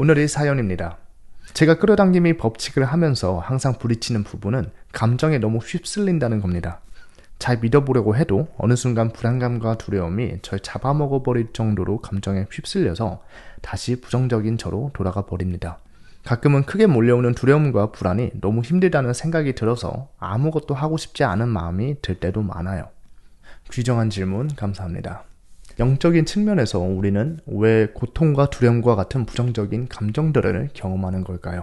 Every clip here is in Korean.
오늘의 사연입니다. 제가 끌어당김이 법칙을 하면서 항상 부딪히는 부분은 감정에 너무 휩쓸린다는 겁니다. 잘 믿어보려고 해도 어느 순간 불안감과 두려움이 절 잡아먹어 버릴 정도로 감정에 휩쓸려서 다시 부정적인 저로 돌아가 버립니다. 가끔은 크게 몰려오는 두려움과 불안이 너무 힘들다는 생각이 들어서 아무것도 하고 싶지 않은 마음이 들 때도 많아요. 귀정한 질문 감사합니다. 영적인 측면에서 우리는 왜 고통과 두려움과 같은 부정적인 감정들을 경험하는 걸까요?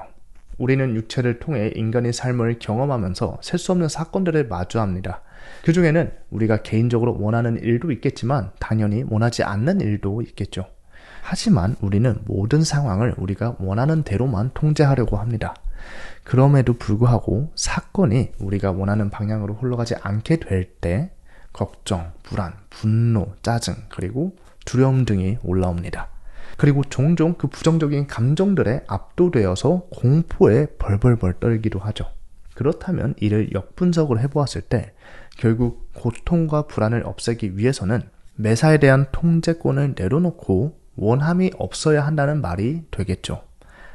우리는 육체를 통해 인간의 삶을 경험하면서 셀 수 없는 사건들을 마주합니다. 그 중에는 우리가 개인적으로 원하는 일도 있겠지만 당연히 원하지 않는 일도 있겠죠. 하지만 우리는 모든 상황을 우리가 원하는 대로만 통제하려고 합니다. 그럼에도 불구하고 사건이 우리가 원하는 방향으로 흘러가지 않게 될때 걱정, 불안, 분노, 짜증, 그리고 두려움 등이 올라옵니다. 그리고 종종 그 부정적인 감정들에 압도되어서 공포에 벌벌벌 떨기도 하죠. 그렇다면 이를 역분석을 해보았을 때 결국 고통과 불안을 없애기 위해서는 매사에 대한 통제권을 내려놓고 원함이 없어야 한다는 말이 되겠죠.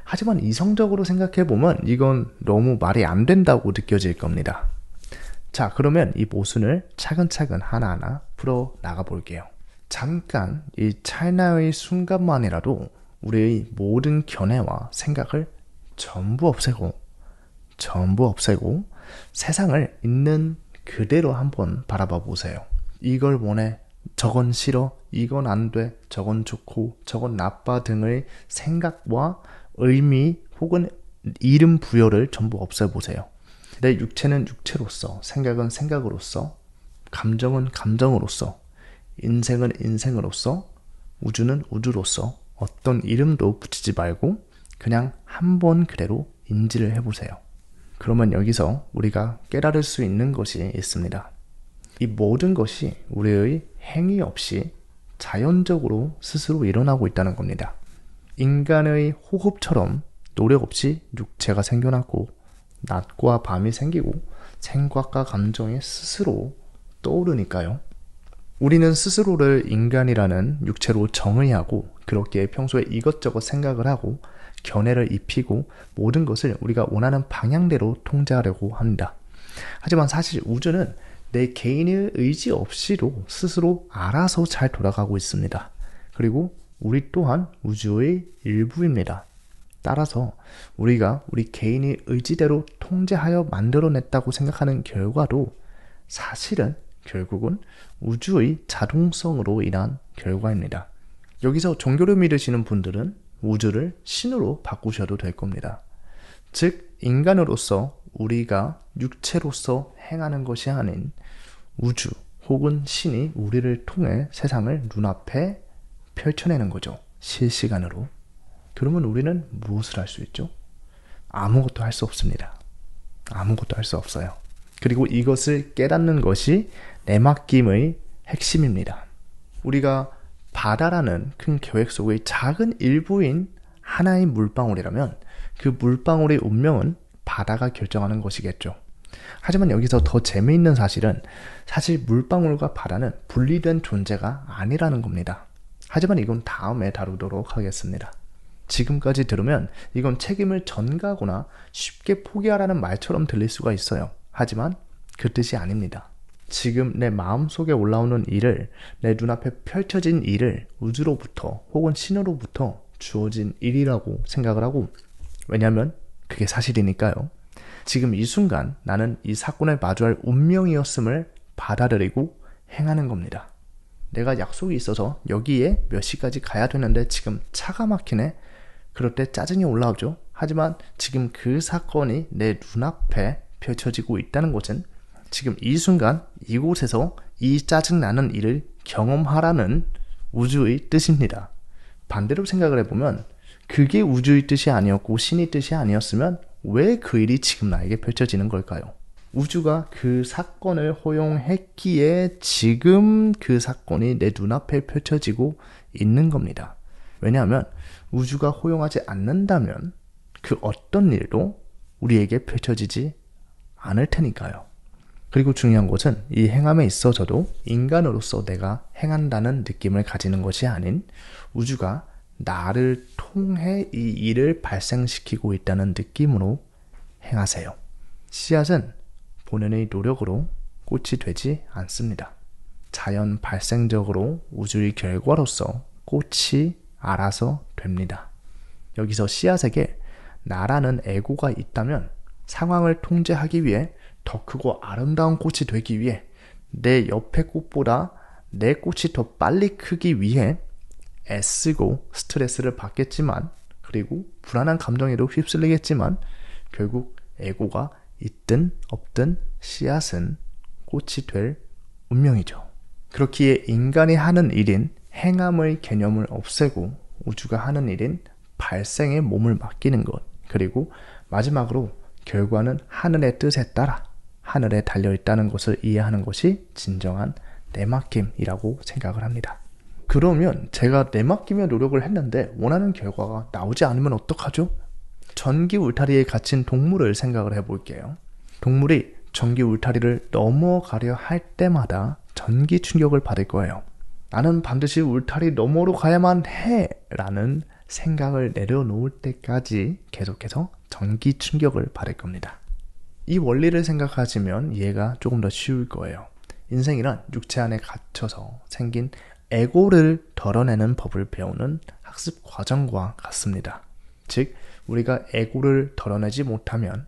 하지만 이성적으로 생각해보면 이건 너무 말이 안 된다고 느껴질 겁니다. 자, 그러면 이 모순을 차근차근 하나하나 풀어 나가 볼게요. 잠깐 이 찰나의 순간만이라도 우리의 모든 견해와 생각을 전부 없애고 전부 없애고 세상을 있는 그대로 한번 바라봐 보세요. 이걸 원해, 저건 싫어, 이건 안 돼, 저건 좋고, 저건 나빠 등의 생각과 의미 혹은 이름 부여를 전부 없애보세요. 내 육체는 육체로서, 생각은 생각으로서, 감정은 감정으로서, 인생은 인생으로서, 우주는 우주로서 어떤 이름도 붙이지 말고 그냥 한 번 그대로 인지를 해보세요. 그러면 여기서 우리가 깨달을 수 있는 것이 있습니다. 이 모든 것이 우리의 행위 없이 자연적으로 스스로 일어나고 있다는 겁니다. 인간의 호흡처럼 노력 없이 육체가 생겨났고 낮과 밤이 생기고 생각과 감정이 스스로 떠오르니까요. 우리는 스스로를 인간이라는 육체로 정의하고 그렇게 평소에 이것저것 생각을 하고 견해를 입히고 모든 것을 우리가 원하는 방향대로 통제하려고 합니다. 하지만 사실 우주는 내 개인의 의지 없이도 스스로 알아서 잘 돌아가고 있습니다. 그리고 우리 또한 우주의 일부입니다. 따라서 우리가 우리 개인의 의지대로 통제하여 만들어냈다고 생각하는 결과도 사실은 결국은 우주의 자동성으로 인한 결과입니다. 여기서 종교를 믿으시는 분들은 우주를 신으로 바꾸셔도 될 겁니다. 즉, 인간으로서 우리가 육체로서 행하는 것이 아닌 우주 혹은 신이 우리를 통해 세상을 눈앞에 펼쳐내는 거죠. 실시간으로. 그러면 우리는 무엇을 할 수 있죠? 아무것도 할 수 없습니다. 아무것도 할 수 없어요. 그리고 이것을 깨닫는 것이 내 맡김의 핵심입니다. 우리가 바다라는 큰 계획 속의 작은 일부인 하나의 물방울이라면 그 물방울의 운명은 바다가 결정하는 것이겠죠. 하지만 여기서 더 재미있는 사실은 사실 물방울과 바다는 분리된 존재가 아니라는 겁니다. 하지만 이건 다음에 다루도록 하겠습니다. 지금까지 들으면 이건 책임을 전가하거나 쉽게 포기하라는 말처럼 들릴 수가 있어요. 하지만 그 뜻이 아닙니다. 지금 내 마음속에 올라오는 일을 내 눈앞에 펼쳐진 일을 우주로부터 혹은 신으로부터 주어진 일이라고 생각을 하고 왜냐면 그게 사실이니까요. 지금 이 순간 나는 이 사건을 마주할 운명이었음을 받아들이고 행하는 겁니다. 내가 약속이 있어서 여기에 몇 시까지 가야 되는데 지금 차가 막히네? 그럴 때 짜증이 올라오죠. 하지만 지금 그 사건이 내 눈앞에 펼쳐지고 있다는 것은 지금 이 순간 이곳에서 이 짜증나는 일을 경험하라는 우주의 뜻입니다. 반대로 생각을 해보면 그게 우주의 뜻이 아니었고 신의 뜻이 아니었으면 왜 그 일이 지금 나에게 펼쳐지는 걸까요? 우주가 그 사건을 허용했기에 지금 그 사건이 내 눈앞에 펼쳐지고 있는 겁니다. 왜냐하면 우주가 허용하지 않는다면 그 어떤 일도 우리에게 펼쳐지지 않을 테니까요. 그리고 중요한 것은 이 행함에 있어서도 인간으로서 내가 행한다는 느낌을 가지는 것이 아닌 우주가 나를 통해 이 일을 발생시키고 있다는 느낌으로 행하세요. 씨앗은 본연의 노력으로 꽃이 되지 않습니다. 자연 발생적으로 우주의 결과로서 꽃이 알아서 됩니다. 여기서 씨앗에게 나라는 에고가 있다면 상황을 통제하기 위해 더 크고 아름다운 꽃이 되기 위해 내 옆의 꽃보다 내 꽃이 더 빨리 크기 위해 애쓰고 스트레스를 받겠지만 그리고 불안한 감정에도 휩쓸리겠지만 결국 에고가 있든 없든 씨앗은 꽃이 될 운명이죠. 그렇기에 인간이 하는 일인 행함의 개념을 없애고 우주가 하는 일인 발생의 몸을 맡기는 것. 그리고 마지막으로 결과는 하늘의 뜻에 따라 하늘에 달려 있다는 것을 이해하는 것이 진정한 내맡김이라고 생각을 합니다. 그러면 제가 내맡기며 노력을 했는데 원하는 결과가 나오지 않으면 어떡하죠? 전기 울타리에 갇힌 동물을 생각을 해볼게요. 동물이 전기 울타리를 넘어가려 할 때마다 전기 충격을 받을 거예요. 나는 반드시 울타리 너머로 가야만 해! 라는 생각을 내려놓을 때까지 계속해서 전기 충격을 받을 겁니다. 이 원리를 생각하시면 이해가 조금 더 쉬울 거예요. 인생이란 육체 안에 갇혀서 생긴 에고를 덜어내는 법을 배우는 학습 과정과 같습니다. 즉, 우리가 에고를 덜어내지 못하면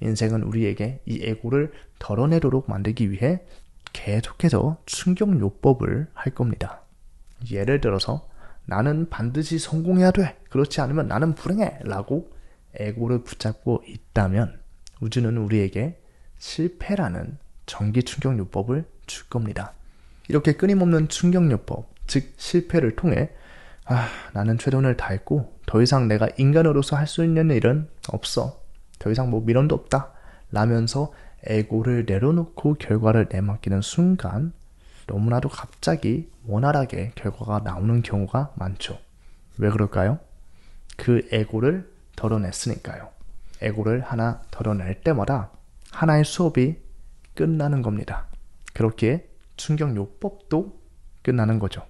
인생은 우리에게 이 에고를 덜어내도록 만들기 위해 계속해서 충격요법을 할 겁니다. 예를 들어서 나는 반드시 성공해야 돼. 그렇지 않으면 나는 불행해. 라고 에고를 붙잡고 있다면 우주는 우리에게 실패라는 전기 충격요법을 줄 겁니다. 이렇게 끊임없는 충격요법, 즉 실패를 통해 아, 나는 최선을 다했고 더 이상 내가 인간으로서 할 수 있는 일은 없어. 더 이상 뭐 미련도 없다. 라면서 에고를 내려놓고 결과를 내맡기는 순간 너무나도 갑자기 원활하게 결과가 나오는 경우가 많죠. 왜 그럴까요? 그 에고를 덜어냈으니까요. 에고를 하나 덜어낼 때마다 하나의 수업이 끝나는 겁니다. 그렇게 충격요법도 끝나는 거죠.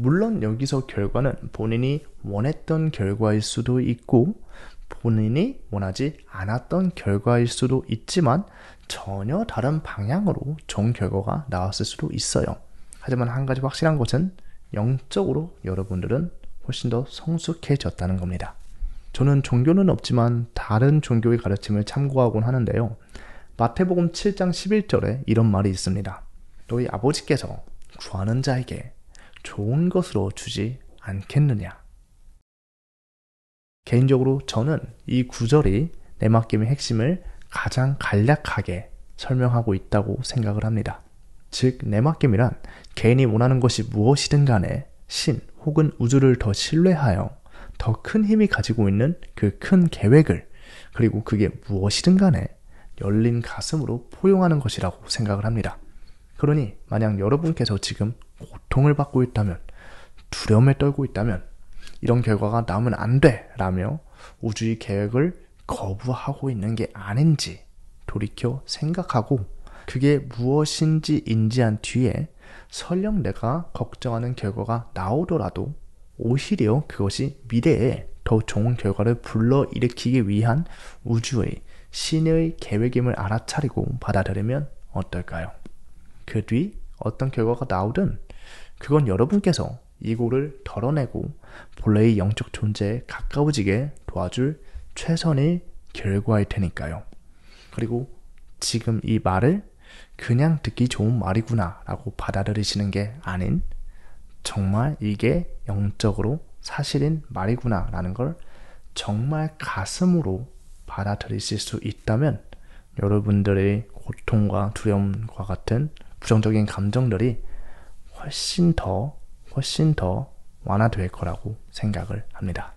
물론 여기서 결과는 본인이 원했던 결과일 수도 있고 본인이 원하지 않았던 결과일 수도 있지만 전혀 다른 방향으로 좋은 결과가 나왔을 수도 있어요. 하지만 한 가지 확실한 것은 영적으로 여러분들은 훨씬 더 성숙해졌다는 겁니다. 저는 종교는 없지만 다른 종교의 가르침을 참고하곤 하는데요. 마태복음 7장 11절에 이런 말이 있습니다. 너희 아버지께서 구하는 자에게 좋은 것으로 주지 않겠느냐. 개인적으로 저는 이 구절이 내맡김의 핵심을 가장 간략하게 설명하고 있다고 생각을 합니다. 즉, 내맡김이란 개인이 원하는 것이 무엇이든 간에 신 혹은 우주를 더 신뢰하여 더 큰 힘이 가지고 있는 그 큰 계획을 그리고 그게 무엇이든 간에 열린 가슴으로 포용하는 것이라고 생각을 합니다. 그러니 만약 여러분께서 지금 고통을 받고 있다면 두려움에 떨고 있다면 이런 결과가 나면 안 돼! 라며 우주의 계획을 거부하고 있는 게 아닌지 돌이켜 생각하고 그게 무엇인지 인지한 뒤에 설령 내가 걱정하는 결과가 나오더라도 오히려 그것이 미래에 더 좋은 결과를 불러일으키기 위한 우주의 신의 계획임을 알아차리고 받아들이면 어떨까요? 그 뒤 어떤 결과가 나오든 그건 여러분께서 이고를 덜어내고 본래의 영적 존재에 가까워지게 도와줄 최선의 결과일 테니까요. 그리고 지금 이 말을 그냥 듣기 좋은 말이구나 라고 받아들이시는 게 아닌 정말 이게 영적으로 사실인 말이구나 라는 걸 정말 가슴으로 받아들이실 수 있다면 여러분들의 고통과 두려움과 같은 부정적인 감정들이 훨씬 더 훨씬 더 완화될 거라고 생각을 합니다.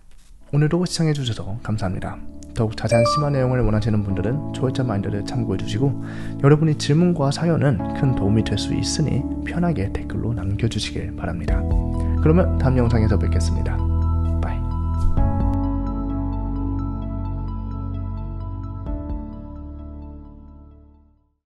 오늘도 시청해주셔서 감사합니다. 더욱 자세한 심화 내용을 원하시는 분들은 초월자 마인드를 참고해주시고 여러분의 질문과 사연은 큰 도움이 될 수 있으니 편하게 댓글로 남겨주시길 바랍니다. 그러면 다음 영상에서 뵙겠습니다.